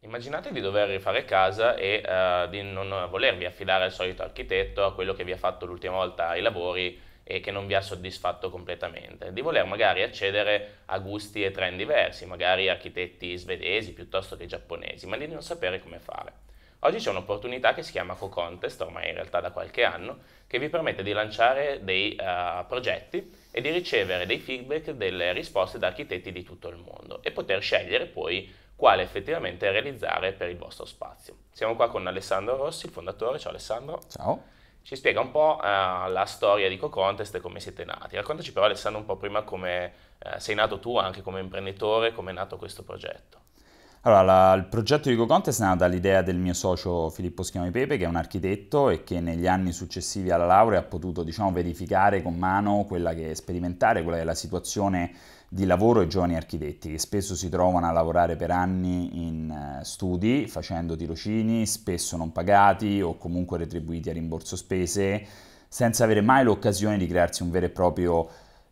Immaginate di dover rifare casa e eh, di non volervi affidare al solito architetto, a quello che vi ha fatto l'ultima volta i lavori e che non vi ha soddisfatto completamente, di voler magari accedere a gusti e trend diversi, magari architetti svedesi piuttosto che giapponesi, ma di non sapere come fare. Oggi c'è un'opportunità che si chiama CoContest, ormai in realtà da qualche anno, che vi permette di lanciare dei uh, progetti e di ricevere dei feedback, delle risposte da architetti di tutto il mondo e poter scegliere poi quale effettivamente realizzare per il vostro spazio. Siamo qua con Alessandro Rossi, il fondatore. Ciao Alessandro. Ciao. Ci spiega un po' uh, la storia di CoContest e come siete nati. Raccontaci però Alessandro un po' prima come uh, sei nato tu anche come imprenditore, come è nato questo progetto. Allora, la, il progetto di GoContest è nato dall'idea del mio socio Filippo Schiami Pepe, che è un architetto e che negli anni successivi alla laurea ha potuto, diciamo, verificare con mano quella che è sperimentare, quella che è la situazione di lavoro ai giovani architetti, che spesso si trovano a lavorare per anni in eh, studi, facendo tirocini, spesso non pagati o comunque retribuiti a rimborso spese, senza avere mai l'occasione di crearsi un vero e proprio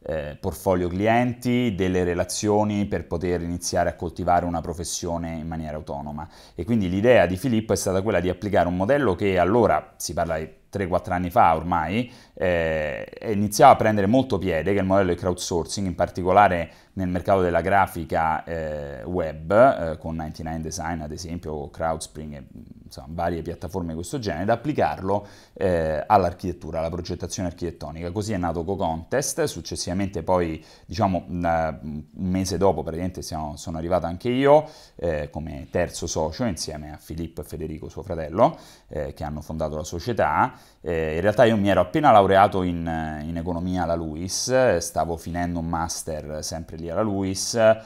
eh, portfolio clienti, delle relazioni per poter iniziare a coltivare una professione in maniera autonoma. E quindi l'idea di Filippo è stata quella di applicare un modello che allora si parla di 3-4 anni fa ormai, eh, iniziava a prendere molto piede, che è il modello di crowdsourcing, in particolare nel mercato della grafica eh, web, eh, con 99 Design ad esempio, o Crowdspring, e, insomma, varie piattaforme di questo genere, da applicarlo eh, all'architettura, alla progettazione architettonica. Così è nato GoContest, successivamente poi, diciamo, un mese dopo praticamente siamo, sono arrivato anche io, eh, come terzo socio, insieme a Filippo e Federico, suo fratello, eh, che hanno fondato la società. Eh, in realtà io mi ero appena laureato in, eh, in economia alla LUIS, eh, stavo finendo un master sempre lì alla LUIS.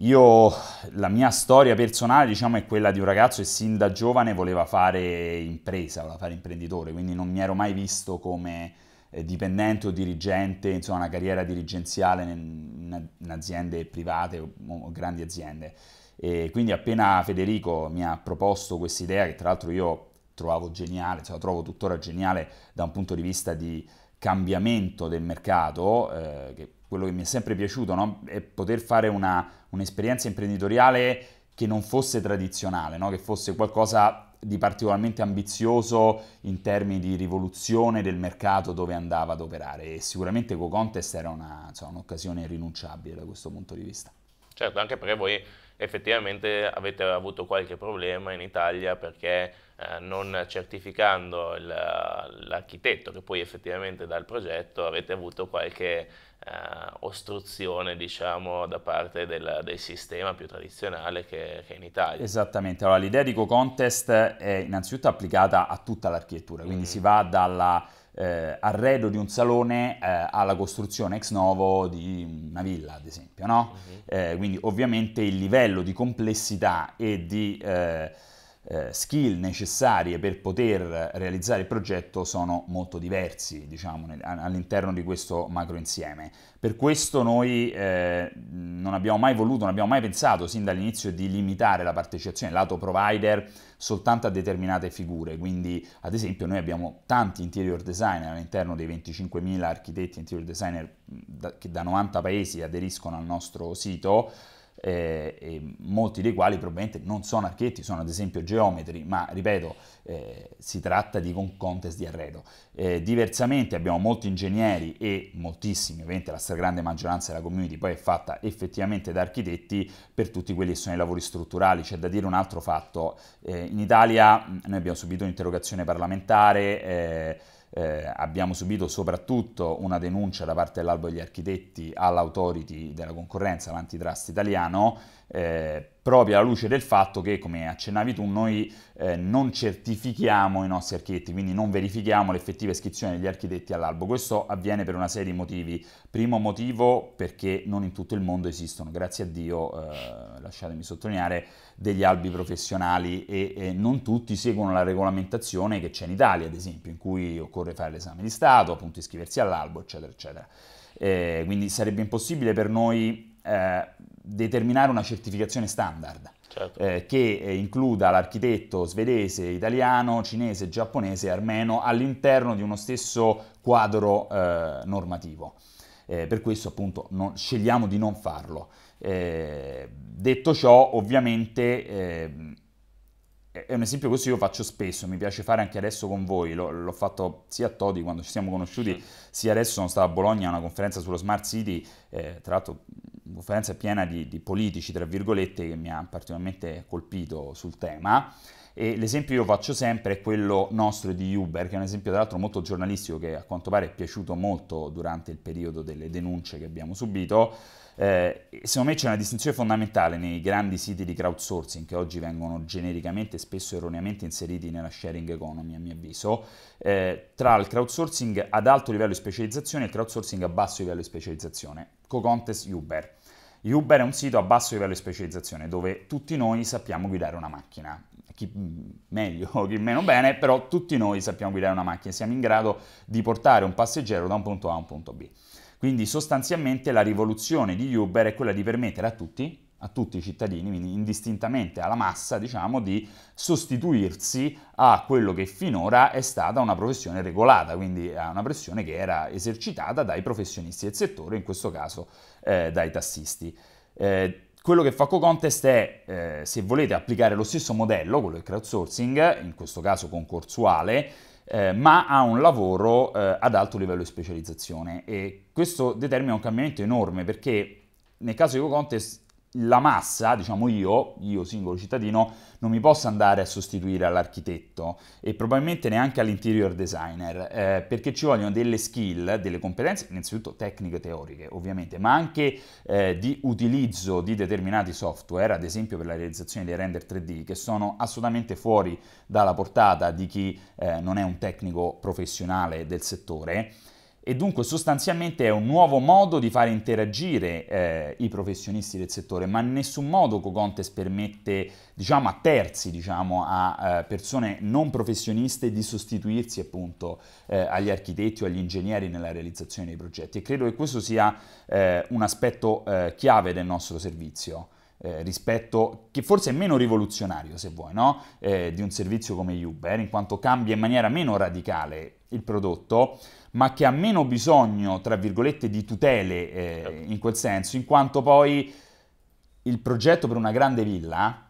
Io, la mia storia personale, diciamo, è quella di un ragazzo che sin da giovane voleva fare impresa, voleva fare imprenditore, quindi non mi ero mai visto come eh, dipendente o dirigente, insomma, una carriera dirigenziale in, aziende private o, grandi aziende. E quindi appena Federico mi ha proposto questa idea, che tra l'altro io trovavo geniale, cioè la trovo tuttora geniale da un punto di vista di cambiamento del mercato, eh, che quello che mi è sempre piaciuto no? è poter fare una, un'esperienza imprenditoriale che non fosse tradizionale, no? che fosse qualcosa di particolarmente ambizioso in termini di rivoluzione del mercato dove andava ad operare e sicuramente Co-Contest era una, cioè, un'occasione irrinunciabile da questo punto di vista. Certo, anche perché voi effettivamente avete avuto qualche problema in Italia perché eh, non certificando l'architetto che poi effettivamente dà il progetto avete avuto qualche eh, ostruzione diciamo da parte del, del sistema più tradizionale che, che, è in Italia. Esattamente, allora l'idea di co-contest è innanzitutto applicata a tutta l'architettura, quindi mm. si va dalla eh, arredo di un salone eh, alla costruzione ex novo di una villa, ad esempio, no? mm-hmm. eh, quindi ovviamente il livello di complessità e di eh, eh, skill necessarie per poter realizzare il progetto sono molto diversi, diciamo, all'interno di questo macro insieme. Per questo noi eh, non abbiamo mai voluto, non abbiamo mai pensato sin dall'inizio di limitare la partecipazione lato provider soltanto a determinate figure, quindi ad esempio noi abbiamo tanti interior designer all'interno dei 25.000 architetti interior designer mm, da, che da 90 paesi aderiscono al nostro sito, eh, molti dei quali probabilmente non sono archetti, sono ad esempio geometri, ma ripeto, eh, si tratta di un contest di arredo. Eh, diversamente abbiamo molti ingegneri e moltissimi, ovviamente la stragrande maggioranza della community poi è fatta effettivamente da architetti per tutti quelli che sono i lavori strutturali, c'è da dire un altro fatto, eh, in Italia noi abbiamo subito un'interrogazione parlamentare, eh, eh, abbiamo subito soprattutto una denuncia da parte dell'Albo degli Architetti all'autority della concorrenza, l'antitrust italiano, eh, proprio alla luce del fatto che, come accennavi tu, noi eh, non certifichiamo i nostri architetti, quindi non verifichiamo l'effettiva iscrizione degli architetti all'albo. Questo avviene per una serie di motivi. Primo motivo perché non in tutto il mondo esistono, grazie a Dio, eh, lasciatemi sottolineare, degli albi professionali e, e non tutti seguono la regolamentazione che c'è in Italia, ad esempio, in cui occorre fare l'esame di Stato, appunto iscriversi all'albo, eccetera, eccetera. Eh, quindi sarebbe impossibile per noi eh, determinare una certificazione standard. Certo. Eh, che eh, includa l'architetto svedese, italiano, cinese, giapponese e armeno all'interno di uno stesso quadro eh, normativo. Eh, per questo appunto non, scegliamo di non farlo. Eh, detto ciò, ovviamente, eh, è un esempio così io faccio spesso, mi piace fare anche adesso con voi, l'ho fatto sia a Todi quando ci siamo conosciuti, sia adesso sono stato a Bologna a una conferenza sullo Smart City, eh, tra l'altro una conferenza piena di, di politici, tra virgolette, che mi ha particolarmente colpito sul tema. E l'esempio che io faccio sempre è quello nostro di Uber, che è un esempio tra l'altro molto giornalistico che a quanto pare è piaciuto molto durante il periodo delle denunce che abbiamo subito. Eh, secondo me c'è una distinzione fondamentale nei grandi siti di crowdsourcing che oggi vengono genericamente e spesso erroneamente inseriti nella sharing economy, a mio avviso, eh, tra il crowdsourcing ad alto livello di specializzazione e il crowdsourcing a basso livello di specializzazione. Co-contest Uber. Uber è un sito a basso livello di specializzazione dove tutti noi sappiamo guidare una macchina. Chi mm, meglio, chi meno bene, però tutti noi sappiamo guidare una macchina, siamo in grado di portare un passeggero da un punto A a un punto B. Quindi sostanzialmente la rivoluzione di Uber è quella di permettere a tutti a tutti i cittadini, quindi indistintamente alla massa, diciamo, di sostituirsi a quello che finora è stata una professione regolata, quindi a una pressione che era esercitata dai professionisti del settore, in questo caso eh, dai tassisti. Eh, quello che fa CoContest è, eh, se volete applicare lo stesso modello, quello del crowdsourcing, in questo caso concorsuale, eh, ma ha un lavoro eh, ad alto livello di specializzazione e questo determina un cambiamento enorme perché nel caso di GoContest la massa, diciamo io, io singolo cittadino, non mi posso andare a sostituire all'architetto e probabilmente neanche all'interior designer, eh, perché ci vogliono delle skill, delle competenze, innanzitutto tecniche teoriche ovviamente, ma anche eh, di utilizzo di determinati software, ad esempio per la realizzazione dei render 3D, che sono assolutamente fuori dalla portata di chi eh, non è un tecnico professionale del settore e dunque sostanzialmente è un nuovo modo di fare interagire eh, i professionisti del settore, ma in nessun modo Cocontes permette diciamo, a terzi, diciamo, a eh, persone non professioniste di sostituirsi appunto eh, agli architetti o agli ingegneri nella realizzazione dei progetti e credo che questo sia eh, un aspetto eh, chiave del nostro servizio. Eh, rispetto, che forse è meno rivoluzionario se vuoi, no? eh, di un servizio come Uber, in quanto cambia in maniera meno radicale il prodotto, ma che ha meno bisogno, tra virgolette, di tutele eh, certo. in quel senso, in quanto poi il progetto per una grande villa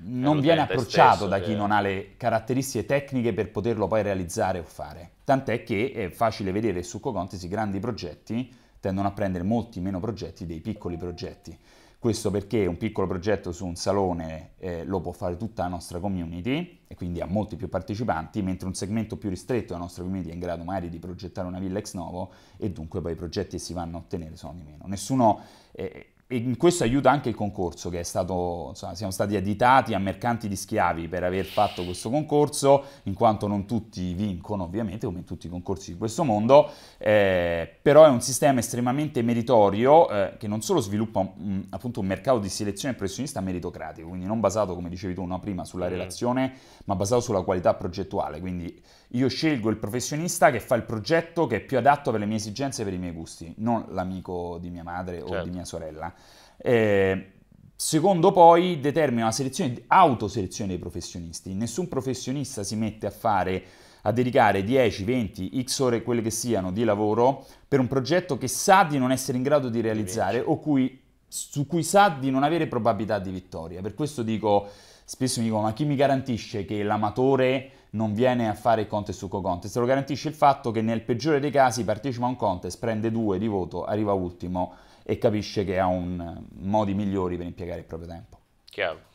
non viene approcciato da chi che... Cioè. non ha le caratteristiche tecniche per poterlo poi realizzare o fare. Tant'è che è facile vedere su Cocontesi grandi progetti tendono a prendere molti meno progetti dei piccoli progetti. Questo perché un piccolo progetto su un salone eh, lo può fare tutta la nostra community e quindi ha molti più partecipanti, mentre un segmento più ristretto della nostra community è in grado magari di progettare una villa ex novo e dunque poi i progetti che si vanno a ottenere sono di meno. Nessuno eh, e in questo aiuta anche il concorso, che è stato, insomma, siamo stati additati a mercanti di schiavi per aver fatto questo concorso, in quanto non tutti vincono ovviamente, come in tutti i concorsi di questo mondo, eh, però è un sistema estremamente meritorio eh, che non solo sviluppa mh, appunto un mercato di selezione professionista meritocratico, quindi non basato, come dicevi tu no, prima, sulla mm. relazione, ma basato sulla qualità progettuale, quindi io scelgo il professionista che fa il progetto che è più adatto per le mie esigenze e per i miei gusti, non l'amico di mia madre certo. o di certo. mia sorella. Eh, Secondo poi determina una selezione, autoselezione dei professionisti. Nessun professionista si mette a fare, a dedicare 10, 20, x ore, quelle che siano, di lavoro per un progetto che sa di non essere in grado di realizzare o cui, su cui sa di non avere probabilità di vittoria. Per questo dico, spesso mi dico, ma chi mi garantisce che l'amatore non viene a fare il contest su co-contest, lo garantisce il fatto che nel peggiore dei casi partecipa a un contest, prende due di voto, arriva ultimo e capisce che ha un, eh, modi migliori per impiegare il proprio tempo. Chiaro.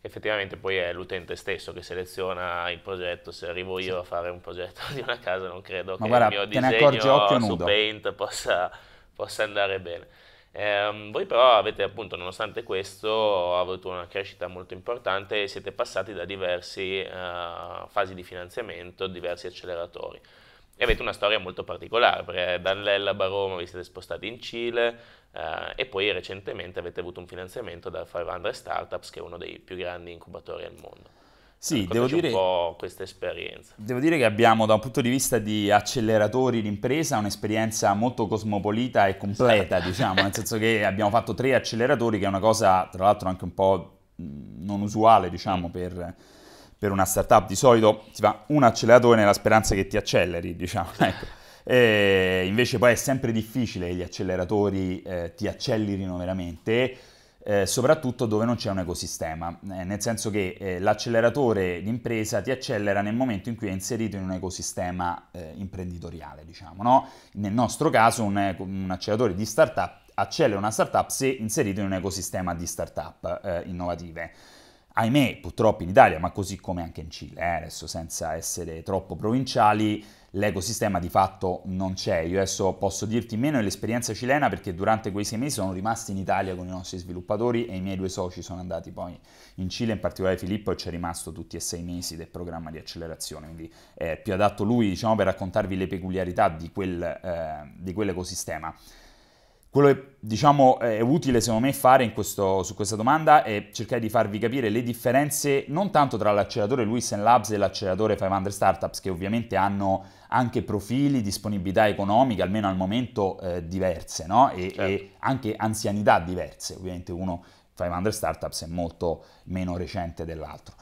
Effettivamente poi è l'utente stesso che seleziona il progetto, se arrivo io sì. a fare un progetto di una casa non credo Ma che guarda, il mio disegno su Paint possa, possa andare bene. Eh, voi però avete appunto, nonostante questo, avuto una crescita molto importante e siete passati da diverse eh, fasi di finanziamento, diversi acceleratori. E avete una storia molto particolare, perché dall'Ellaba a Roma vi siete spostati in Cile eh, e poi recentemente avete avuto un finanziamento dal 500 Startups, che è uno dei più grandi incubatori al mondo. Sì, ecco, devo dire, questa esperienza. Devo dire che abbiamo da un punto di vista di acceleratori d'impresa un'esperienza molto cosmopolita e completa, sì. Certo. diciamo, nel senso che abbiamo fatto tre acceleratori, che è una cosa tra l'altro anche un po' non usuale, diciamo, mm. per, per una startup. Di solito si fa un acceleratore nella speranza che ti acceleri, diciamo. Ecco. invece poi è sempre difficile che gli acceleratori eh, ti accelerino veramente eh, soprattutto dove non c'è un ecosistema, eh, nel senso che eh, l'acceleratore d'impresa ti accelera nel momento in cui è inserito in un ecosistema eh, imprenditoriale, diciamo, no? Nel nostro caso un, un, acceleratore di startup accelera una startup se inserito in un ecosistema di startup eh, innovative ahimè, purtroppo in Italia, ma così come anche in Cile, eh, adesso senza essere troppo provinciali, l'ecosistema di fatto non c'è. Io adesso posso dirti meno dell'esperienza cilena perché durante quei sei mesi sono rimasti in Italia con i nostri sviluppatori e i miei due soci sono andati poi in Cile, in particolare Filippo, e ci è rimasto tutti e sei mesi del programma di accelerazione. Quindi è eh, più adatto lui, diciamo, per raccontarvi le peculiarità di, quel, eh, di quell'ecosistema. Quello che diciamo, è utile secondo me fare questo, su questa domanda è cercare di farvi capire le differenze non tanto tra l'acceleratore Lewis Labs e l'acceleratore 500 Startups che ovviamente hanno anche profili, disponibilità economica almeno al momento eh, diverse no? e, certo. e anche anzianità diverse, ovviamente uno 500 Startups è molto meno recente dell'altro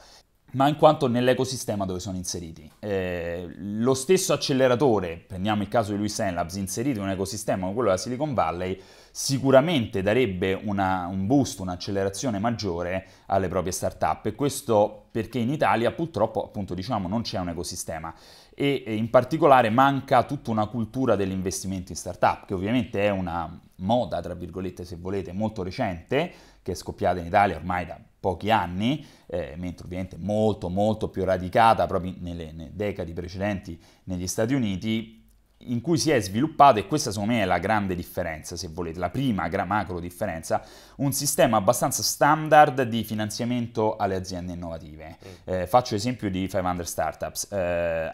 ma in quanto nell'ecosistema dove sono inseriti. Eh, lo stesso acceleratore, prendiamo il caso di Louis Labs, inserito in un ecosistema come quello della Silicon Valley, sicuramente darebbe una, un boost, un'accelerazione maggiore alle proprie start-up e questo perché in Italia purtroppo, appunto diciamo, non c'è un ecosistema e, e in particolare manca tutta una cultura dell'investimento in start-up, che ovviamente è una, moda, tra virgolette se volete, molto recente, che è scoppiata in Italia ormai da pochi anni, eh, mentre ovviamente molto molto più radicata proprio nelle, nelle decadi precedenti negli Stati Uniti, in cui si è sviluppato, e questa secondo me è la grande differenza, se volete, la prima macro differenza, un sistema abbastanza standard di finanziamento alle aziende innovative. Mm. Eh, faccio esempio di 500 Startups. Eh,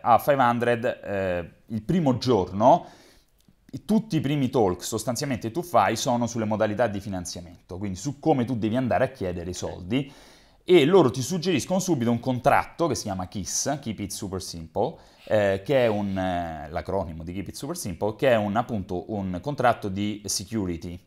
a 500 eh, il primo giorno tutti i primi talk sostanzialmente tu fai sono sulle modalità di finanziamento, quindi su come tu devi andare a chiedere i soldi e loro ti suggeriscono subito un contratto che si chiama KISS, Keep It Super Simple, eh, che è un, eh, l'acronimo di Keep It Super Simple, che è un, appunto un contratto di security,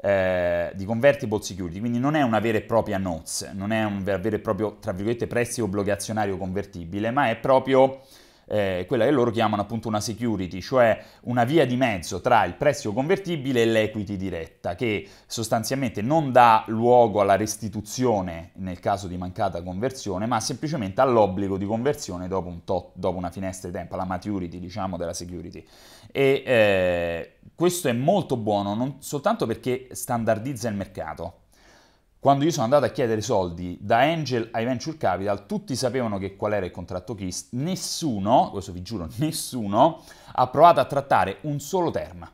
eh, di convertible security, quindi non è una vera e propria notes, non è un vero e proprio, tra virgolette, prestito obbligazionario convertibile, ma è proprio eh, quella che loro chiamano appunto una security, cioè una via di mezzo tra il prezzo convertibile e l'equity diretta, che sostanzialmente non dà luogo alla restituzione nel caso di mancata conversione, ma semplicemente all'obbligo di conversione dopo, un tot, dopo una finestra di tempo, la maturity diciamo della security. E eh, questo è molto buono non soltanto perché standardizza il mercato, quando io sono andato a chiedere soldi da Angel ai Venture Capital, tutti sapevano che qual era il contratto KISS, nessuno, questo vi giuro, nessuno ha provato a trattare un solo term,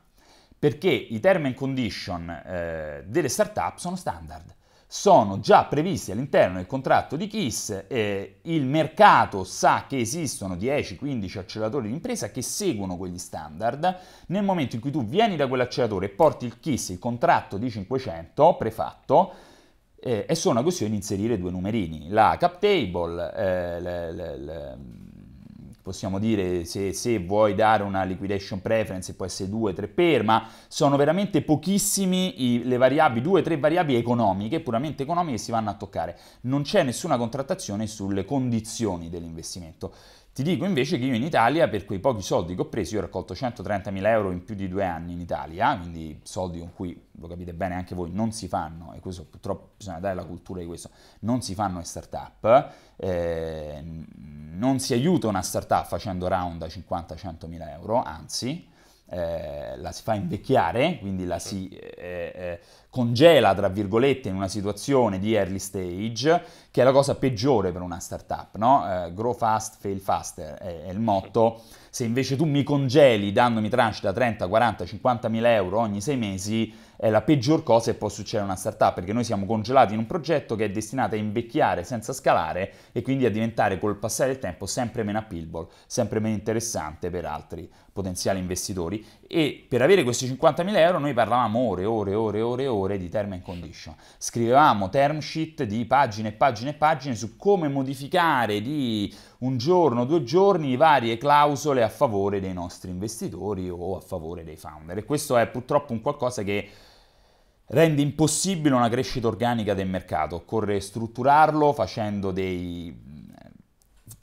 perché i term and condition eh, delle startup sono standard sono già previsti all'interno del contratto di KISS, eh, il mercato sa che esistono 10-15 acceleratori di impresa che seguono quegli standard, nel momento in cui tu vieni da quell'acceleratore e porti il KISS, il contratto di 500 prefatto, eh, è solo una questione di inserire due numerini. La cap table, eh, le, le, le, possiamo dire se, se, vuoi dare una liquidation preference può essere 2, 3 ma sono veramente pochissimi i, le variabili, 2, tre variabili economiche, puramente economiche, che si vanno a toccare. Non c'è nessuna contrattazione sulle condizioni dell'investimento. Ti dico invece che io in Italia, per quei pochi soldi che ho preso, io ho raccolto 130.000 euro in più di due anni in Italia, quindi soldi con cui, lo capite bene anche voi, non si fanno, e questo purtroppo bisogna dare la cultura di questo, non si fanno le start-up, eh, non si aiuta una start-up facendo round a 50-100.000 euro, anzi, eh, la si fa invecchiare, quindi la si eh, eh congela, tra virgolette, in una situazione di early stage, che è la cosa peggiore per una startup, no? Eh, grow fast, fail faster è, è, il motto. Se invece tu mi congeli dandomi tranche da 30, 40, 50 mila euro ogni sei mesi, è la peggior cosa che può succedere a una startup, perché noi siamo congelati in un progetto che è destinato a invecchiare senza scalare e quindi a diventare col passare del tempo sempre meno appealable, sempre meno interessante per altri potenziali investitori e per avere questi 50.000 euro noi parlavamo ore, ore, ore, ore, ore di term and condition. Scrivevamo term sheet di pagine e pagine e pagine su come modificare di un giorno, due giorni varie clausole a favore dei nostri investitori o a favore dei founder. E questo è purtroppo un qualcosa che rende impossibile una crescita organica del mercato. Occorre strutturarlo facendo dei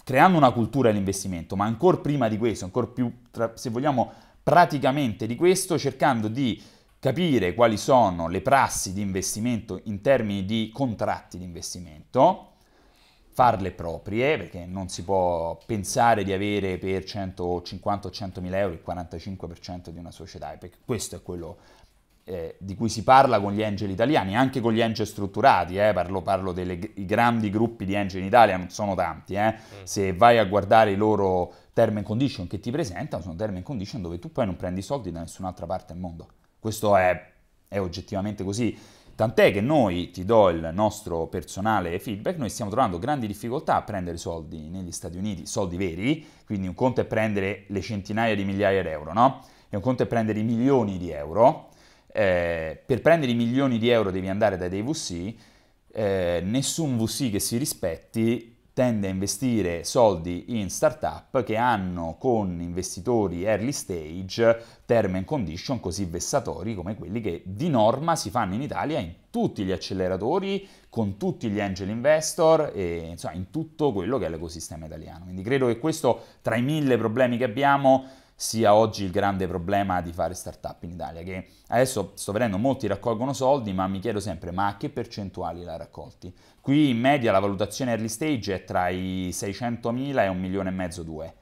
creando una cultura dell'investimento, ma ancora prima di questo, ancora più, tra, se vogliamo, praticamente di questo cercando di capire quali sono le prassi di investimento in termini di contratti di investimento, farle proprie, perché non si può pensare di avere per 150 o 100 mila euro il 45% di una società, perché questo è quello eh, di cui si parla con gli engine italiani, anche con gli engine strutturati, eh, parlo, parlo dei grandi gruppi di engine in Italia, non sono tanti, eh. mm. se vai a guardare i loro term and condition che ti presentano, sono term and condition dove tu poi non prendi soldi da nessun'altra parte del mondo. Questo è, è oggettivamente così. Tant'è che noi, ti do il nostro personale feedback, noi stiamo trovando grandi difficoltà a prendere soldi negli Stati Uniti, soldi veri, quindi un conto è prendere le centinaia di migliaia di euro, no? E un conto è prendere i milioni di euro, eh, per prendere i milioni di euro devi andare dai dei VC, eh, nessun VC che si rispetti tende a investire soldi in startup che hanno con investitori early stage term and condition così vessatori come quelli che di norma si fanno in Italia in tutti gli acceleratori, con tutti gli angel investor e insomma in tutto quello che è l'ecosistema italiano. Quindi credo che questo tra i mille problemi che abbiamo sia oggi il grande problema di fare startup in Italia, che adesso sto vedendo molti raccolgono soldi, ma mi chiedo sempre, ma a che percentuali la raccolti? Qui in media la valutazione early stage è tra i 600.000 e un milione e mezzo, due.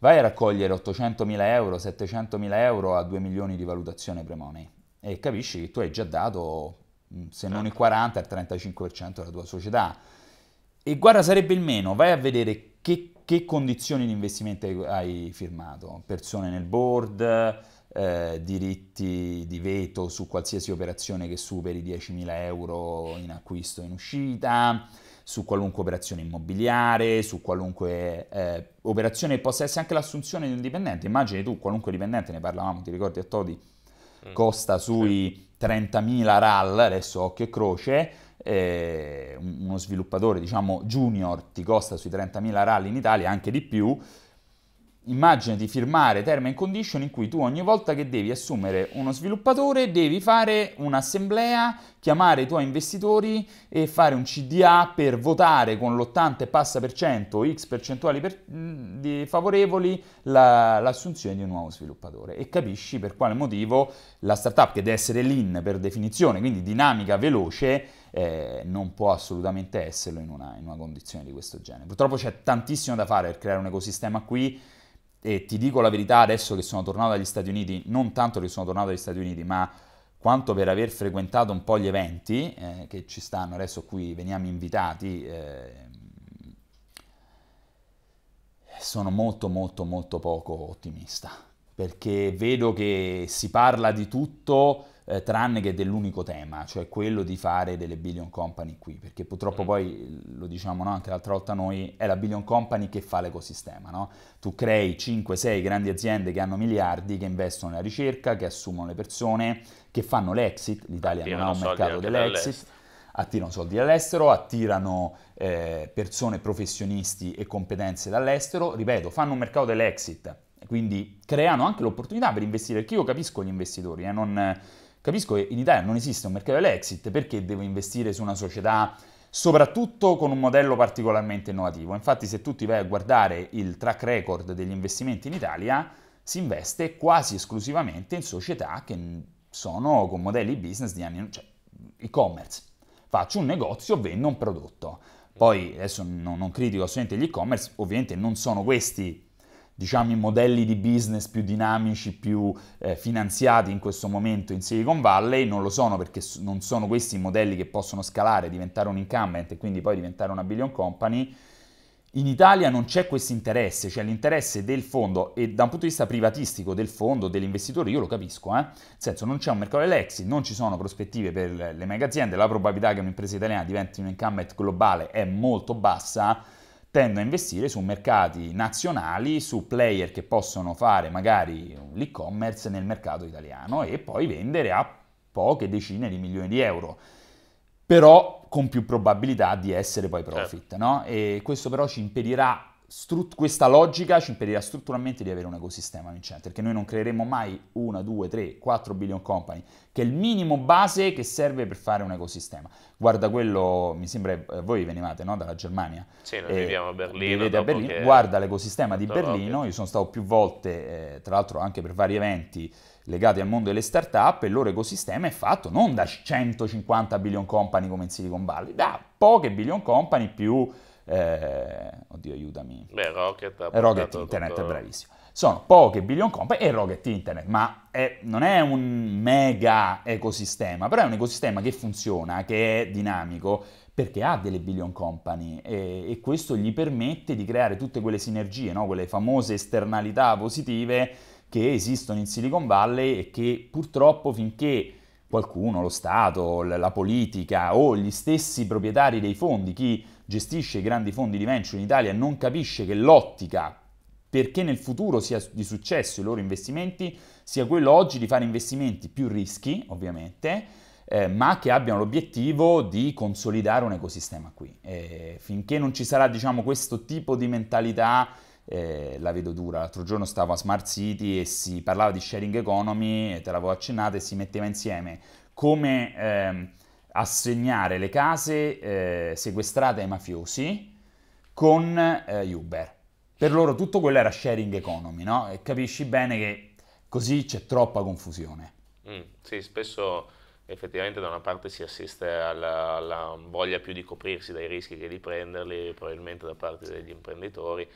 Vai a raccogliere 800.000 euro, 700.000 euro a 2 milioni di valutazione pre-money e capisci che tu hai già dato, mm, se non il 40, il 35% della tua società. E guarda, sarebbe il meno, vai a vedere che che condizioni di investimento hai firmato? Persone nel board, eh, diritti di veto su qualsiasi operazione che superi 10.000 euro in acquisto e in uscita, su qualunque operazione immobiliare, su qualunque eh, operazione possa essere anche l'assunzione di un dipendente. Immagini tu, qualunque dipendente, ne parlavamo, ti ricordi a Todi, mm. costa sui 30.000 RAL, adesso occhio e croce, eh, uno sviluppatore diciamo junior ti costa sui 30.000 rally in Italia, anche di più, immaginati firmare term and condition in cui tu ogni volta che devi assumere uno sviluppatore devi fare un'assemblea, chiamare i tuoi investitori e fare un CDA per votare con l'80 e passa per cento, x percentuali per, di favorevoli la, l'assunzione di un nuovo sviluppatore e capisci per quale motivo la startup che deve essere lean per definizione, quindi dinamica, veloce, eh, non può assolutamente esserlo in una, in una condizione di questo genere. Purtroppo c'è tantissimo da fare per creare un ecosistema qui e ti dico la verità adesso che sono tornato dagli Stati Uniti, non tanto che sono tornato dagli Stati Uniti, ma quanto per aver frequentato un po' gli eventi eh, che ci stanno, adesso qui veniamo invitati, eh, sono molto molto molto poco ottimista, perché vedo che si parla di tutto, eh, tranne che dell'unico tema, cioè quello di fare delle billion company qui, perché purtroppo mm. poi, eh, lo diciamo no, anche l'altra volta noi, è la billion company che fa l'ecosistema, no? tu crei 5-6 grandi aziende che hanno miliardi, che investono nella ricerca, che assumono le persone, che fanno l'exit, l'Italia attirano non ha un mercato dell'exit, attirano soldi dall'estero, attirano eh, persone, professionisti e competenze dall'estero, ripeto, fanno un mercato dell'exit, quindi creano anche l'opportunità per investire, perché io capisco gli investitori, eh, non Capisco che in Italia non esiste un mercato dell'exit, perché devo investire su una società soprattutto con un modello particolarmente innovativo? Infatti se tu ti vai a guardare il track record degli investimenti in Italia, si investe quasi esclusivamente in società che sono con modelli business di anni, cioè e-commerce. Faccio un negozio, vendo un prodotto. Poi adesso non, non critico assolutamente gli e-commerce, ovviamente non sono questi diciamo, i modelli di business più dinamici, più eh, finanziati in questo momento in Silicon Valley, non lo sono perché non sono questi i modelli che possono scalare, diventare un incumbent e quindi poi diventare una billion company. In Italia non c'è questo interesse, cioè l'interesse del fondo e da un punto di vista privatistico del fondo, dell'investitore, io lo capisco, eh? nel senso non c'è un mercato dell'exit, non ci sono prospettive per le mega aziende, la probabilità che un'impresa italiana diventi un incumbent globale è molto bassa, tendo a investire su mercati nazionali, su player che possono fare magari l'e-commerce nel mercato italiano e poi vendere a poche decine di milioni di euro, però con più probabilità di essere poi profit. Certo. No? E questo però ci impedirà Strut- questa logica ci impedirà strutturalmente di avere un ecosistema vincente, perché noi non creeremo mai una, due, tre, quattro billion company, che è il minimo base che serve per fare un ecosistema. Guarda quello, mi sembra, eh, voi venivate no? dalla Germania. Sì, noi eh, viviamo a Berlino. A Berlino. Che... Guarda l'ecosistema di Berlino, io sono stato più volte, eh, tra l'altro anche per vari eventi, legati al mondo delle start-up il loro ecosistema è fatto non da 150 billion company come in Silicon Valley, da poche billion company più eh, oddio aiutami, Beh, Rocket, eh, Rocket Internet, tutto... è bravissimo. Sono poche billion company e Rocket Internet, ma è, non è un mega ecosistema, però è un ecosistema che funziona, che è dinamico, perché ha delle billion company e, e questo gli permette di creare tutte quelle sinergie, no? quelle famose esternalità positive che esistono in Silicon Valley e che purtroppo finché qualcuno, lo Stato, la politica o gli stessi proprietari dei fondi, chi gestisce i grandi fondi di venture in Italia non capisce che l'ottica perché nel futuro sia di successo i loro investimenti sia quello oggi di fare investimenti più rischi, ovviamente, eh, ma che abbiano l'obiettivo di consolidare un ecosistema qui. E finché non ci sarà, diciamo, questo tipo di mentalità, eh, la vedo dura. L'altro giorno stavo a Smart City e si parlava di sharing economy, te l'avevo accennata, e si metteva insieme come... Ehm, assegnare le case eh, sequestrate ai mafiosi con eh, Uber. Per loro tutto quello era sharing economy, no? E capisci bene che così c'è troppa confusione. Mm, sì, spesso effettivamente da una parte si assiste alla, alla, voglia più di coprirsi dai rischi che di prenderli, probabilmente da parte degli imprenditori,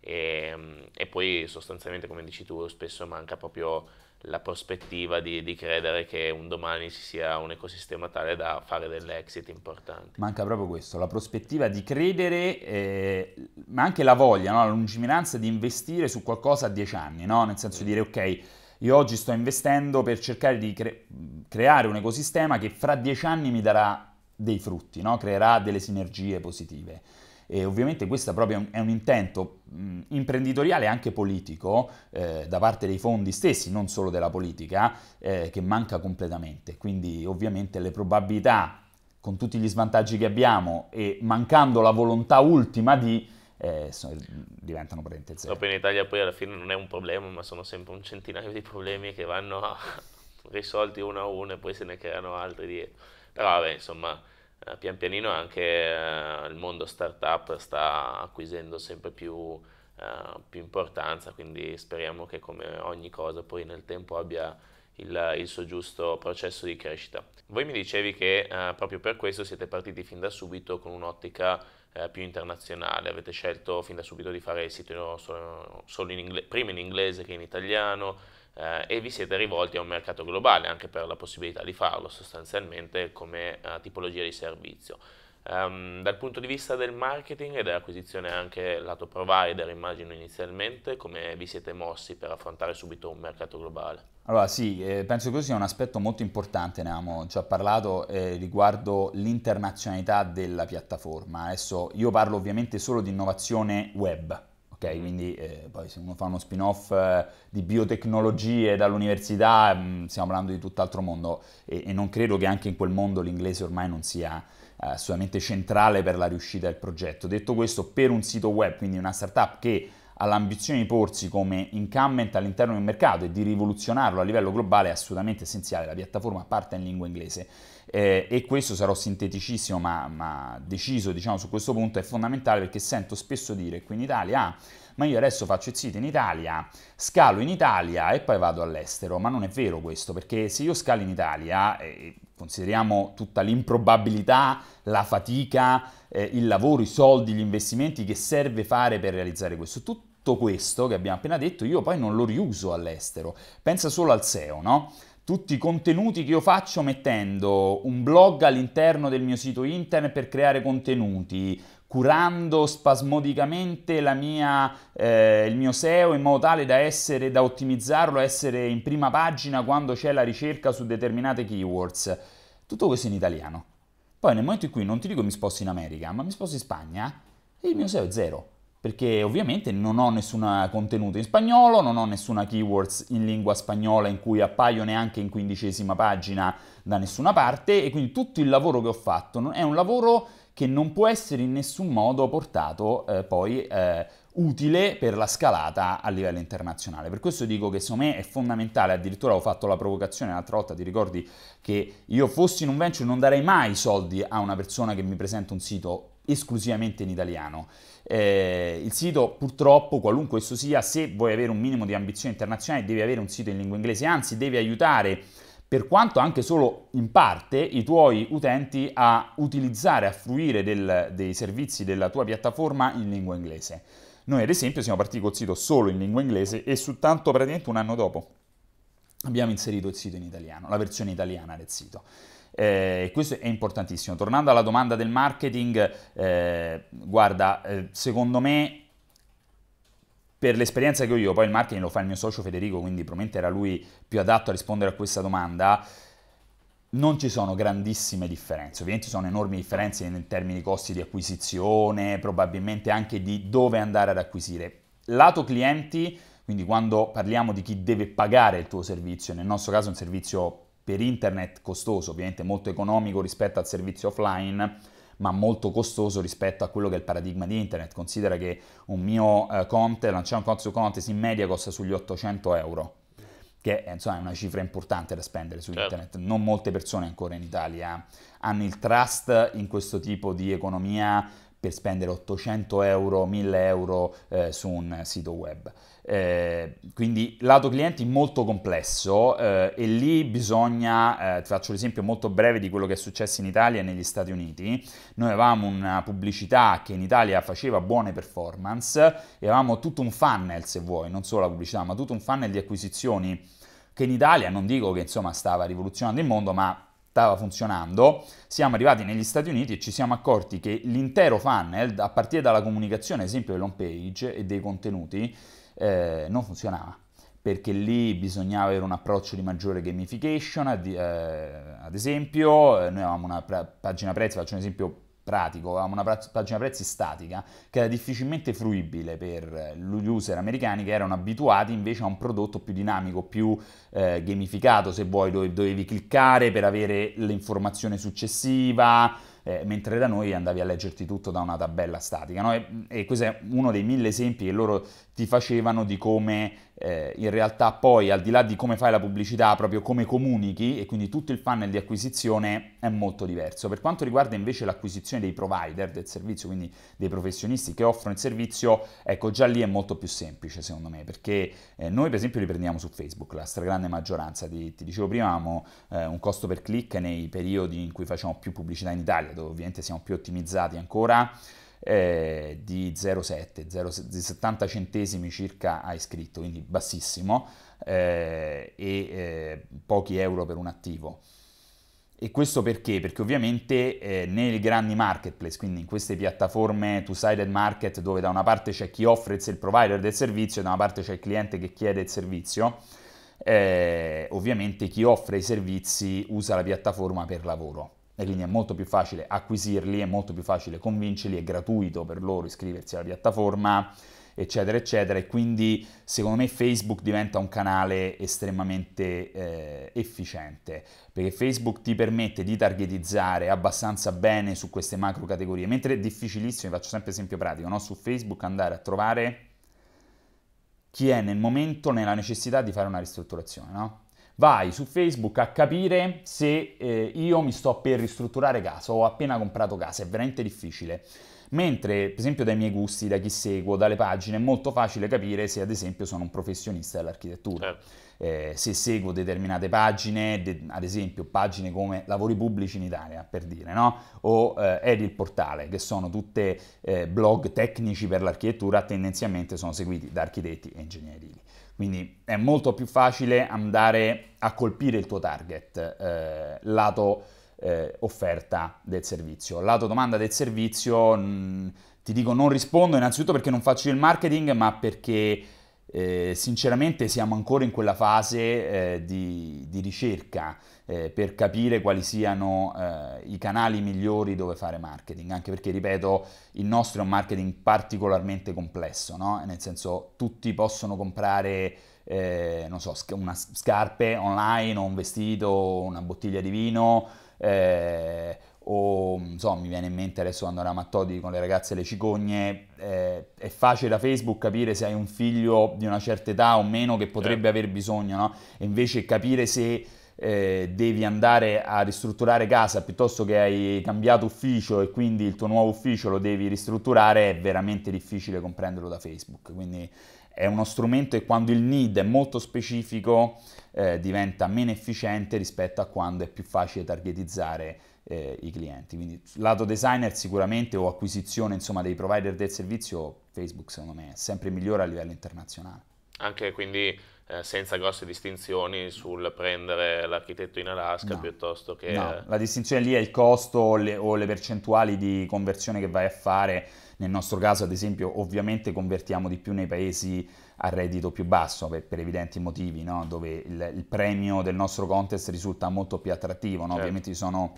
e, mm, e poi sostanzialmente, come dici tu, spesso manca proprio la prospettiva di, di, credere che un domani ci sia un ecosistema tale da fare delle exit importanti. Manca proprio questo, la prospettiva di credere, eh, ma anche la voglia, no? la lungimiranza di investire su qualcosa a dieci anni, no? nel senso di dire ok, io oggi sto investendo per cercare di cre creare un ecosistema che fra dieci anni mi darà dei frutti, no? creerà delle sinergie positive. E ovviamente questo è un intento mh, imprenditoriale e anche politico eh, da parte dei fondi stessi, non solo della politica, eh, che manca completamente. Quindi ovviamente le probabilità, con tutti gli svantaggi che abbiamo e mancando la volontà ultima di... Eh, sono, diventano praticamente zero. Dopo in Italia poi alla fine non è un problema, ma sono sempre un centinaio di problemi che vanno risolti uno a uno e poi se ne creano altri dietro. Però vabbè, insomma eh, pian pianino anche eh, il mondo startup sta acquisendo sempre più, eh, più importanza, quindi speriamo che come ogni cosa poi nel tempo abbia il, il, suo giusto processo di crescita. Voi mi dicevi che eh, proprio per questo siete partiti fin da subito con un'ottica eh, più internazionale, avete scelto fin da subito di fare il sito solo, solo in ingle- prima in inglese che in italiano, eh, e vi siete rivolti a un mercato globale anche per la possibilità di farlo sostanzialmente come eh, tipologia di servizio. Um, dal punto di vista del marketing e dell'acquisizione anche lato provider, immagino inizialmente, come vi siete mossi per affrontare subito un mercato globale? Allora sì, eh, penso che questo sia un aspetto molto importante, ne abbiamo già parlato eh, riguardo l'internazionalità della piattaforma. Adesso io parlo ovviamente solo di innovazione web, Ok, quindi eh, poi se uno fa uno spin-off eh, di biotecnologie dall'università, mh, mm, stiamo parlando di tutt'altro mondo e, e, non credo che anche in quel mondo l'inglese ormai non sia eh, assolutamente centrale per la riuscita del progetto. Detto questo, per un sito web, quindi una startup che ha l'ambizione di porsi come incumbent all'interno di un mercato e di rivoluzionarlo a livello globale, è assolutamente essenziale la piattaforma parte in lingua inglese eh, e questo sarò sinteticissimo ma, ma deciso diciamo, su questo punto è fondamentale perché sento spesso dire qui in Italia ah, ma io adesso faccio il sito in Italia, scalo in Italia e poi vado all'estero, ma non è vero questo perché se io scalo in Italia, eh, consideriamo tutta l'improbabilità, la fatica, eh, il lavoro, i soldi, gli investimenti che serve fare per realizzare questo, tutto questo che abbiamo appena detto io poi non lo riuso all'estero, pensa solo al SEO, no? tutti i contenuti che io faccio mettendo un blog all'interno del mio sito internet per creare contenuti, curando spasmodicamente mia, eh, il mio SEO in modo tale da, essere, da ottimizzarlo, essere in prima pagina quando c'è la ricerca su determinate keywords. Tutto questo in italiano. Poi nel momento in cui non ti dico mi sposto in America, ma mi sposto in Spagna, il mio SEO è zero perché ovviamente non ho nessun contenuto in spagnolo, non ho nessuna keywords in lingua spagnola in cui appaio neanche in quindicesima pagina da nessuna parte e quindi tutto il lavoro che ho fatto è un lavoro che non può essere in nessun modo portato eh, poi eh, utile per la scalata a livello internazionale. Per questo dico che secondo me è fondamentale, addirittura ho fatto la provocazione l'altra volta, ti ricordi che io fossi in un venture non darei mai soldi a una persona che mi presenta un sito esclusivamente in italiano. Eh, il sito purtroppo, qualunque esso sia, se vuoi avere un minimo di ambizione internazionale devi avere un sito in lingua inglese, anzi devi aiutare per quanto anche solo in parte i tuoi utenti a utilizzare, a fruire del, dei servizi della tua piattaforma in lingua inglese. Noi ad esempio siamo partiti col sito solo in lingua inglese e soltanto praticamente un anno dopo abbiamo inserito il sito in italiano, la versione italiana del sito. Eh, questo è importantissimo. Tornando alla domanda del marketing, eh, guarda, eh, secondo me per l'esperienza che ho io, poi il marketing lo fa il mio socio Federico, quindi probabilmente era lui più adatto a rispondere a questa domanda. Non ci sono grandissime differenze, ovviamente ci sono enormi differenze in termini di costi di acquisizione, probabilmente anche di dove andare ad acquisire. Lato clienti, quindi quando parliamo di chi deve pagare il tuo servizio, nel nostro caso è un servizio per internet costoso, ovviamente molto economico rispetto al servizio offline, ma molto costoso rispetto a quello che è il paradigma di internet. Considera che un mio eh, Conte, lanciare un conto su Contes in media costa sugli 800 euro, che eh, insomma, è una cifra importante da spendere su certo. internet. Non molte persone ancora in Italia hanno il trust in questo tipo di economia per spendere 800 euro, 1000 euro eh, su un sito web. Eh, quindi lato clienti molto complesso eh, e lì bisogna, eh, ti faccio l'esempio molto breve di quello che è successo in Italia e negli Stati Uniti, noi avevamo una pubblicità che in Italia faceva buone performance e avevamo tutto un funnel se vuoi, non solo la pubblicità ma tutto un funnel di acquisizioni che in Italia non dico che insomma stava rivoluzionando il mondo ma stava funzionando, siamo arrivati negli Stati Uniti e ci siamo accorti che l'intero funnel, a partire dalla comunicazione, ad esempio dell'home page e dei contenuti, eh, non funzionava perché lì bisognava avere un approccio di maggiore gamification, ad, eh, ad esempio, eh, noi avevamo una pagina prezzi, faccio un esempio pratico, ha una pagina prezzi statica che era difficilmente fruibile per eh, gli user americani che erano abituati invece a un prodotto più dinamico, più eh, gamificato se vuoi, dove dovevi cliccare per avere l'informazione successiva, eh, mentre da noi andavi a leggerti tutto da una tabella statica. No? E, e, questo è uno dei mille esempi che loro ti facevano di come eh, in realtà poi, al di là di come fai la pubblicità, proprio come comunichi e quindi tutto il funnel di acquisizione è molto diverso. Per quanto riguarda invece l'acquisizione dei provider del servizio, quindi dei professionisti che offrono il servizio, ecco già lì è molto più semplice secondo me, perché eh, noi per esempio li prendiamo su Facebook, la stragrande maggioranza, di, ti dicevo prima, avevamo eh, un costo per click nei periodi in cui facciamo più pubblicità in Italia dove ovviamente siamo più ottimizzati ancora, eh, di 0,7, 0, di 70 centesimi circa a iscritto, quindi bassissimo, eh, e eh, pochi euro per un attivo. E questo perché? Perché ovviamente eh, nei grandi marketplace, quindi in queste piattaforme two-sided market dove da una parte c'è chi offre il provider del servizio e da una parte c'è il cliente che chiede il servizio, eh, ovviamente chi offre i servizi usa la piattaforma per lavoro e quindi è molto più facile acquisirli, è molto più facile convincerli, è gratuito per loro iscriversi alla piattaforma, eccetera, eccetera. E quindi secondo me Facebook diventa un canale estremamente eh, efficiente, perché Facebook ti permette di targetizzare abbastanza bene su queste macro categorie, mentre è difficilissimo, vi faccio sempre esempio pratico, no? su Facebook andare a trovare chi è nel momento nella necessità di fare una ristrutturazione, no? vai su Facebook a capire se eh, io mi sto per ristrutturare casa o ho appena comprato casa, è veramente difficile. Mentre, per esempio, dai miei gusti, da chi seguo, dalle pagine, è molto facile capire se, ad esempio, sono un professionista dell'architettura. Certo. Eh, se seguo determinate pagine, de- ad esempio pagine come Lavori Pubblici in Italia, per dire, no? o eh, Ed Portale, che sono tutte eh, blog tecnici per l'architettura, tendenzialmente sono seguiti da architetti e ingegneri. Quindi è molto più facile andare a colpire il tuo target, eh, lato eh, offerta del servizio. Lato domanda del servizio, mh, mm, ti dico non rispondo innanzitutto perché non faccio il marketing, ma perché eh, sinceramente siamo ancora in quella fase eh, di, di ricerca eh, per capire quali siano eh, i canali migliori dove fare marketing, anche perché, ripeto, il nostro è un marketing particolarmente complesso, no? nel senso tutti possono comprare, eh, non so, sc- una scarpe online o un vestito, una bottiglia di vino, eh, o insomma, mi viene in mente adesso quando eravamo a Todi con le ragazze e le cicogne, eh, è facile da Facebook capire se hai un figlio di una certa età o meno che potrebbe eh. aver bisogno, no? E invece capire se eh, devi andare a ristrutturare casa piuttosto che hai cambiato ufficio e quindi il tuo nuovo ufficio lo devi ristrutturare, è veramente difficile comprenderlo da Facebook. Quindi è uno strumento che quando il need è molto specifico eh, diventa meno efficiente rispetto a quando è più facile targetizzare eh, i clienti. Quindi lato designer sicuramente o acquisizione insomma, dei provider del servizio, Facebook secondo me è sempre migliore a livello internazionale. Anche quindi eh, senza grosse distinzioni sul prendere l'architetto in Alaska no. piuttosto che... No, eh, la distinzione lì è il costo o le, o le percentuali di conversione che vai a fare. Nel nostro caso, ad esempio, ovviamente convertiamo di più nei paesi a reddito più basso per, per evidenti motivi, no? dove il, il, premio del nostro contest risulta molto più attrattivo. No? Certo. Ovviamente ci sono,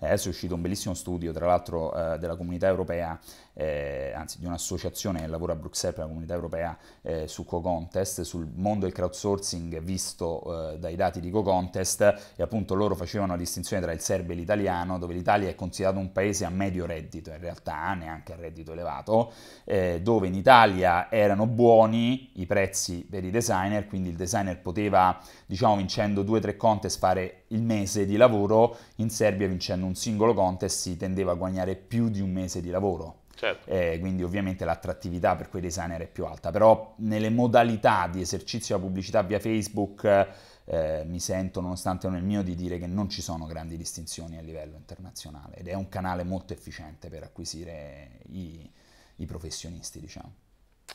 eh, adesso è uscito un bellissimo studio, tra l'altro, eh, della comunità europea eh, anzi di un'associazione che lavora a Bruxelles per la comunità europea eh, su Co-Contest, sul mondo del crowdsourcing visto eh, dai dati di Co-Contest e appunto loro facevano la distinzione tra il serbo e l'italiano, dove l'Italia è considerato un paese a medio reddito, in realtà neanche a reddito elevato, eh, dove in Italia erano buoni i prezzi per i designer, quindi il designer poteva, diciamo, vincendo due o tre contest fare il mese di lavoro, in Serbia vincendo un singolo contest si tendeva a guadagnare più di un mese di lavoro. Certo. Eh, quindi ovviamente l'attrattività per quei designer è più alta, però nelle modalità di esercizio della pubblicità via Facebook eh, mi sento, nonostante non è il mio, di dire che non ci sono grandi distinzioni a livello internazionale ed è un canale molto efficiente per acquisire i, i professionisti, diciamo.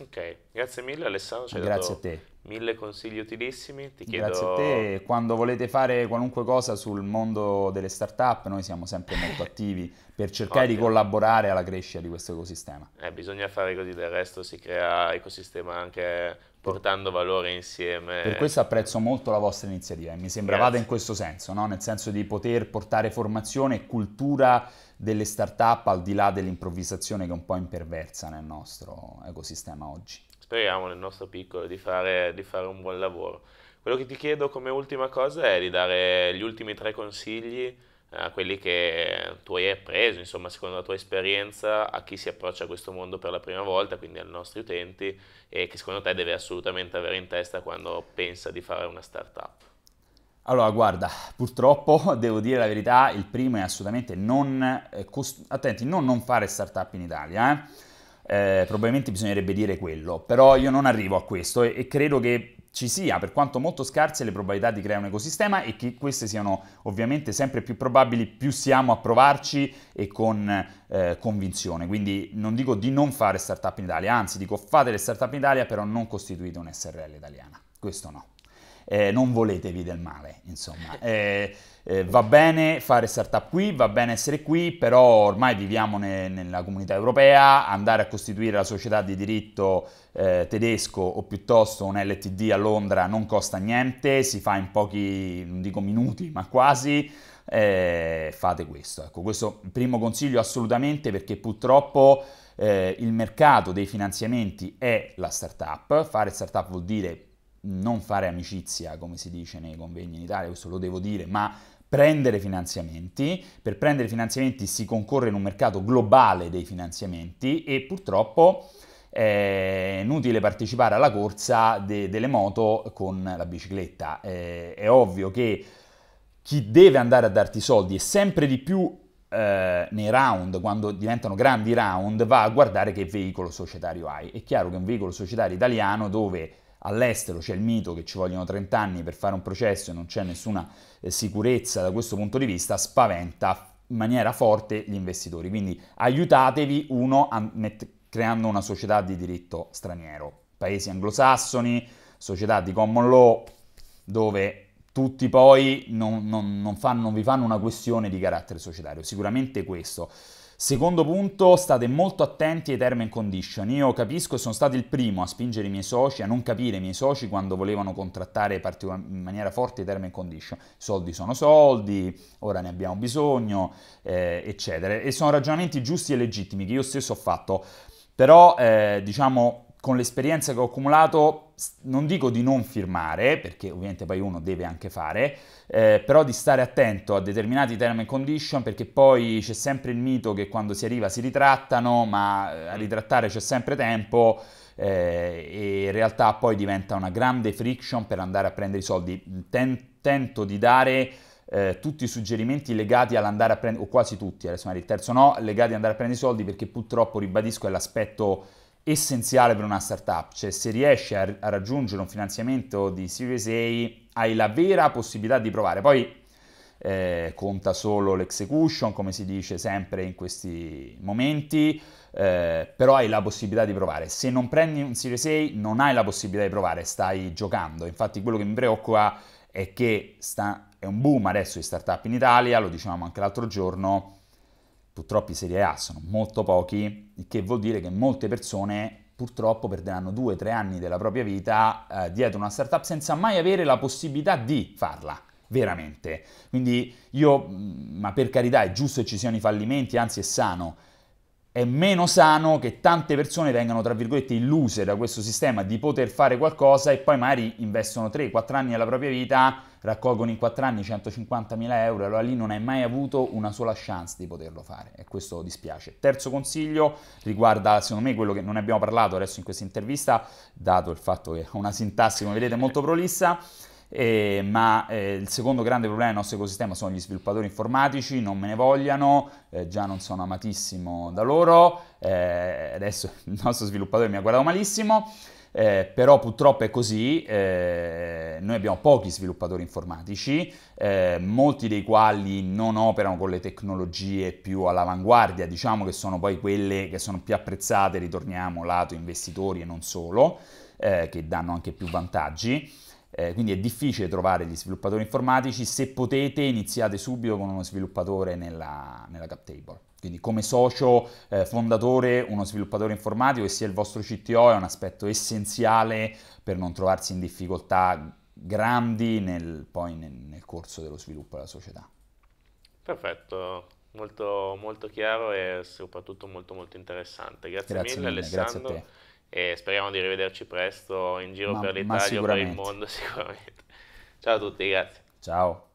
Ok, grazie mille Alessandro, ci grazie a te. mille consigli utilissimi. Ti chiedo... Grazie a te, quando volete fare qualunque cosa sul mondo delle start-up, noi siamo sempre molto attivi per cercare Ottimo. di collaborare alla crescita di questo ecosistema. Eh, bisogna fare così, del resto si crea ecosistema anche portando valore insieme. Per questo apprezzo molto la vostra iniziativa e mi sembra vada in questo senso, no? nel senso di poter portare formazione e cultura delle start-up al di là dell'improvvisazione che è un po' imperversa nel nostro ecosistema oggi. Speriamo nel nostro piccolo di fare, di fare un buon lavoro. Quello che ti chiedo come ultima cosa è di dare gli ultimi tre consigli a quelli che tu hai appreso, insomma, secondo la tua esperienza, a chi si approccia a questo mondo per la prima volta, quindi ai nostri utenti, e che secondo te deve assolutamente avere in testa quando pensa di fare una startup. Allora, guarda, purtroppo devo dire la verità, il primo è assolutamente non... Eh, cost- attenti, non non fare startup in Italia, eh? Eh, probabilmente bisognerebbe dire quello, però io non arrivo a questo e, e credo che ci sia, per quanto molto scarse, le probabilità di creare un ecosistema e che queste siano ovviamente sempre più probabili più siamo a provarci e con eh, convinzione. Quindi non dico di non fare startup in Italia, anzi dico fate le startup in Italia, però non costituite un SRL italiana. Questo no eh, non voletevi del male, insomma. Eh, eh, va bene fare startup qui, va bene essere qui, però ormai viviamo ne, nella comunità europea, andare a costituire la società di diritto eh, tedesco o piuttosto un LTD a Londra non costa niente, si fa in pochi, non dico minuti, ma quasi. Eh, fate questo. Ecco, questo primo consiglio assolutamente perché purtroppo eh, il mercato dei finanziamenti è la startup, fare startup vuol dire non fare amicizia, come si dice nei convegni in Italia, questo lo devo dire, ma prendere finanziamenti. Per prendere finanziamenti si concorre in un mercato globale dei finanziamenti e purtroppo eh, è inutile partecipare alla corsa de- delle moto con la bicicletta. Eh, è ovvio che chi deve andare a darti soldi e sempre di più eh, nei round, quando diventano grandi round, va a guardare che veicolo societario hai. È chiaro che un veicolo societario italiano dove all'estero c'è il mito che ci vogliono 30 anni per fare un processo e non c'è nessuna eh, sicurezza da questo punto di vista, spaventa in maniera forte gli investitori. Quindi aiutatevi uno met- creando una società di diritto straniero. Paesi anglosassoni, società di common law, dove tutti poi non, non, non, fanno, non vi fanno una questione di carattere societario. Sicuramente questo. Secondo punto, state molto attenti ai term and condition. Io capisco e sono stato il primo a spingere i miei soci, a non capire i miei soci quando volevano contrattare in maniera forte i term and condition. Soldi sono soldi, ora ne abbiamo bisogno, eh, eccetera. E sono ragionamenti giusti e legittimi che io stesso ho fatto. Però, eh, diciamo, con l'esperienza che ho accumulato, non dico di non firmare, perché ovviamente poi uno deve anche fare, eh, però di stare attento a determinati term and condition, perché poi c'è sempre il mito che quando si arriva si ritrattano, ma eh, a mm. ritrattare c'è sempre tempo, eh, e in realtà poi diventa una grande friction per andare a prendere i soldi. Ten- tento di dare... Eh, tutti i suggerimenti legati all'andare a prendere, o quasi tutti, adesso magari il terzo no, legati ad andare a prendere i soldi perché purtroppo, ribadisco, è l'aspetto essenziale per una startup, cioè se riesci a, a raggiungere un finanziamento di Series A hai la vera possibilità di provare, poi eh, conta solo l'execution, come si dice sempre in questi momenti, eh, però hai la possibilità di provare. Se non prendi un Series A non hai la possibilità di provare, stai giocando. Infatti quello che mi preoccupa è che sta, è un boom adesso di startup in Italia, lo dicevamo anche l'altro giorno, purtroppo in Serie A sono molto pochi, il che vuol dire che molte persone purtroppo perderanno 2-3 anni della propria vita eh, dietro una startup senza mai avere la possibilità di farla. Veramente. Quindi io, mm, ma per carità, è giusto che ci siano i fallimenti, anzi è sano, è meno sano che tante persone vengano, tra virgolette, illuse da questo sistema di poter fare qualcosa e poi magari investono 3-4 anni della propria vita, raccolgono in 4 anni 150.000 euro, e allora lì non hai mai avuto una sola chance di poterlo fare e questo dispiace. Terzo consiglio riguarda, secondo me, quello che non abbiamo parlato adesso in questa intervista, dato il fatto che ho una sintassi, come vedete, molto prolissa, eh, ma eh, il secondo grande problema del nostro ecosistema sono gli sviluppatori informatici, non me ne vogliano, eh, già non sono amatissimo da loro, eh, adesso il nostro sviluppatore mi ha guardato malissimo, eh, però purtroppo è così, eh, noi abbiamo pochi sviluppatori informatici, eh, molti dei quali non operano con le tecnologie più all'avanguardia, diciamo che sono poi quelle che sono più apprezzate, ritorniamo lato investitori e non solo, eh, che danno anche più vantaggi. Eh, quindi è difficile trovare gli sviluppatori informatici, se potete iniziate subito con uno sviluppatore nella, nella table. Quindi come socio eh, fondatore, uno sviluppatore informatico che sia il vostro CTO è un aspetto essenziale per non trovarsi in difficoltà grandi nel, poi nel, nel corso dello sviluppo della società. Perfetto, molto, molto chiaro e soprattutto molto molto interessante. Grazie, grazie mille, mille, Alessandro. Grazie e speriamo di rivederci presto in giro ma, per l'Italia o per il mondo sicuramente. Ciao a tutti, grazie. Ciao.